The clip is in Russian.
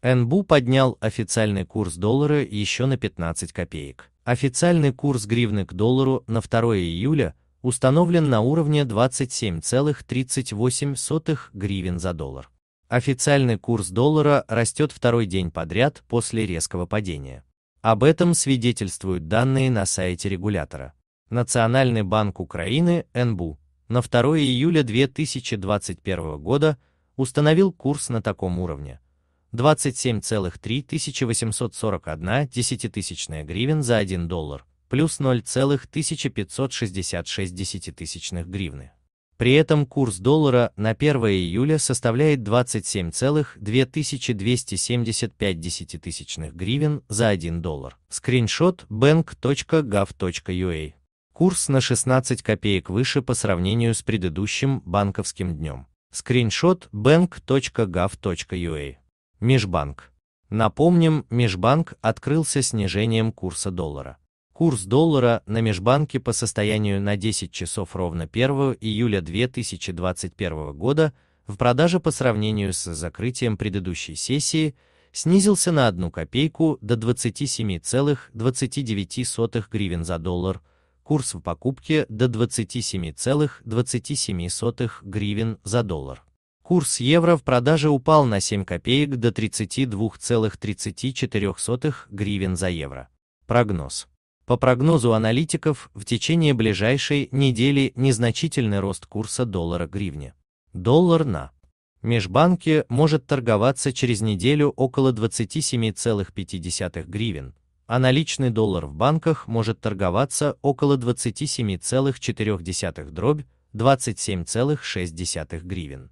НБУ поднял официальный курс доллара еще на 15 копеек. Официальный курс гривны к доллару на 2 июля установлен на уровне 27,38 гривен за доллар. Официальный курс доллара растет второй день подряд после резкого падения. Об этом свидетельствуют данные на сайте регулятора. Национальный банк Украины НБУ на 2 июля 2021 года установил курс на таком уровне – 27,3841 десятитысячная гривен за 1 доллар, плюс 0,1566 десятитысячных гривны. При этом курс доллара на 1 июля составляет 27,2275 десятитысячных гривен за 1 доллар. Скриншот bank.gov.ua. Курс на 16 копеек выше по сравнению с предыдущим банковским днем. Скриншот bank.gov.ua. Межбанк. Напомним, Межбанк открылся снижением курса доллара. Курс доллара на Межбанке по состоянию на 10 часов ровно 1 июля 2021 года в продаже по сравнению с закрытием предыдущей сессии снизился на 1 копейку до 27,29 гривен за доллар, курс в покупке до 27,27 гривен за доллар. Курс евро в продаже упал на 7 копеек до 32,34 гривен за евро. Прогноз. По прогнозу аналитиков, в течение ближайшей недели незначительный рост курса доллара гривни. Доллар на межбанке может торговаться через неделю около 27,5 гривен, а наличный доллар в банках может торговаться около 27,4 дробь 27,6 гривен.